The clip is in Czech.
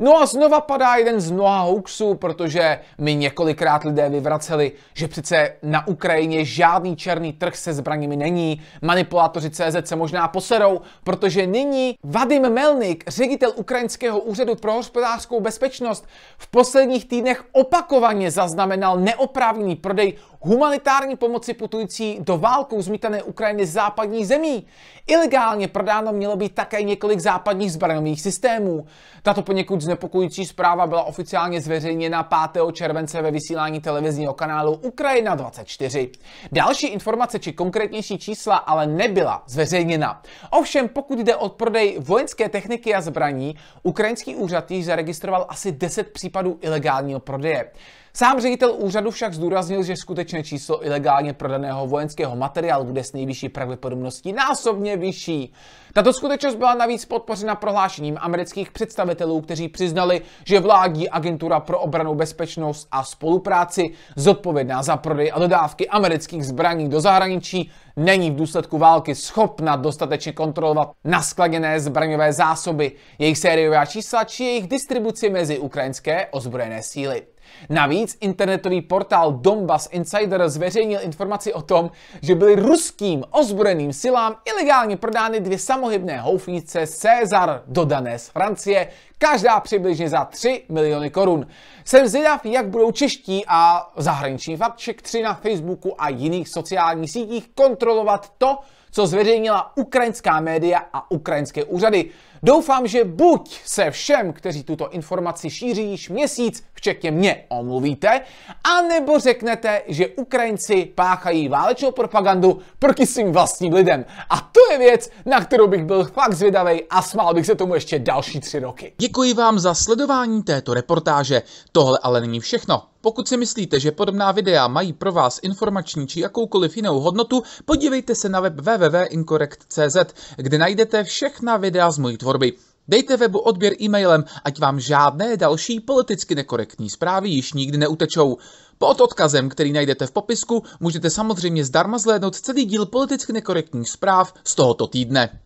No a znova padá jeden z mnoha hoaxů, protože mi několikrát lidé vyvraceli, že přece na Ukrajině žádný černý trh se zbraněmi není, manipulátoři CZ se možná poserou, protože nyní Vadim Melnik, ředitel Ukrajinského úřadu pro hospodářskou bezpečnost, v posledních týdnech opakovaně zaznamenal neoprávněný prodej humanitární pomoci putující do válkou zmítané Ukrajiny z západních zemí. Ilegálně prodáno mělo být také několik západních zbraňových systémů. Tato poněkud znepokojující zpráva byla oficiálně zveřejněna 5. července ve vysílání televizního kanálu Ukrajina 24. Další informace či konkrétnější čísla ale nebyla zveřejněna. Ovšem, pokud jde o prodej vojenské techniky a zbraní, ukrajinský úřad již zaregistroval asi 10 případů ilegálního prodeje. Sám ředitel úřadu však zdůraznil, že skutečně skutečné číslo ilegálně prodaného vojenského materiálu bude s nejvyšší pravděpodobností násobně vyšší. Tato skutečnost byla navíc podpořena prohlášením amerických představitelů, kteří přiznali, že vládní agentura pro obranu bezpečnost a spolupráci zodpovědná za prodej a dodávky amerických zbraní do zahraničí není v důsledku války schopna dostatečně kontrolovat naskladněné zbraňové zásoby, jejich sériová čísla či jejich distribuci mezi ukrajinské ozbrojené síly. Navíc internetový portál Donbass Insider zveřejnil informaci o tom, že byly ruským ozbrojeným silám ilegálně prodány dvě samohybné houfnice César dodané z Francie, každá přibližně za 3 miliony korun. Jsem zvědav, jak budou čeští a zahraniční faktček 3 na Facebooku a jiných sociálních sítích kontrolovat to, co zveřejnila ukrajinská média a ukrajinské úřady. Doufám, že buď se všem, kteří tuto informaci šíří již měsíc, včetně mě, omluvíte, anebo řeknete, že Ukrajinci páchají válečnou propagandu proti svým vlastním lidem. A to je věc, na kterou bych byl fakt zvědavý a smál bych se tomu ještě další tři roky. Děkuji. Děkuji vám za sledování této reportáže. Tohle ale není všechno. Pokud si myslíte, že podobná videa mají pro vás informační či jakoukoliv jinou hodnotu, podívejte se na web www.incorrect.cz, kde najdete všechna videa z mojí tvorby. Dejte webu odběr e-mailem, ať vám žádné další politicky nekorektní zprávy již nikdy neutečou. Pod odkazem, který najdete v popisku, můžete samozřejmě zdarma zhlédnout celý díl politicky nekorektních zpráv z tohoto týdne.